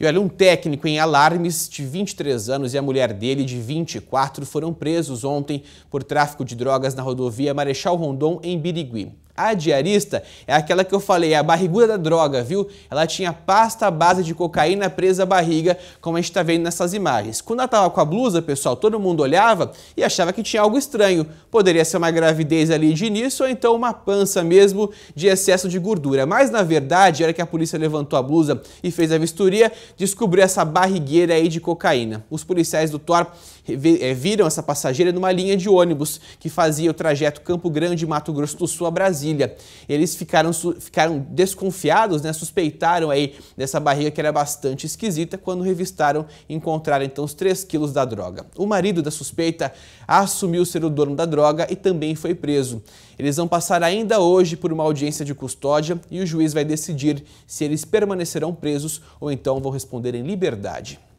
E olha, um técnico em alarmes de 23 anos e a mulher dele de 24 foram presos ontem por tráfico de drogas na rodovia Marechal Rondon, em Birigui. A diarista é aquela que eu falei, é a barriguda da droga, viu? Ela tinha pasta à base de cocaína presa à barriga, como a gente está vendo nessas imagens. Quando ela estava com a blusa, pessoal, todo mundo olhava e achava que tinha algo estranho. Poderia ser uma gravidez ali de início ou então uma pança mesmo de excesso de gordura. Mas na verdade, era que a polícia levantou a blusa e fez a vistoria, descobriu essa barrigueira aí de cocaína. Os policiais do Thor eh, viram essa passageira numa linha de ônibus que fazia o trajeto Campo Grande, Mato Grosso do Sul a Brasília. Brasília. Eles ficaram, ficaram desconfiados, né, suspeitaram aí dessa barriga que era bastante esquisita quando revistaram e encontraram então os 3 quilos da droga. O marido da suspeita assumiu ser o dono da droga e também foi preso. Eles vão passar ainda hoje por uma audiência de custódia e o juiz vai decidir se eles permanecerão presos ou então vão responder em liberdade.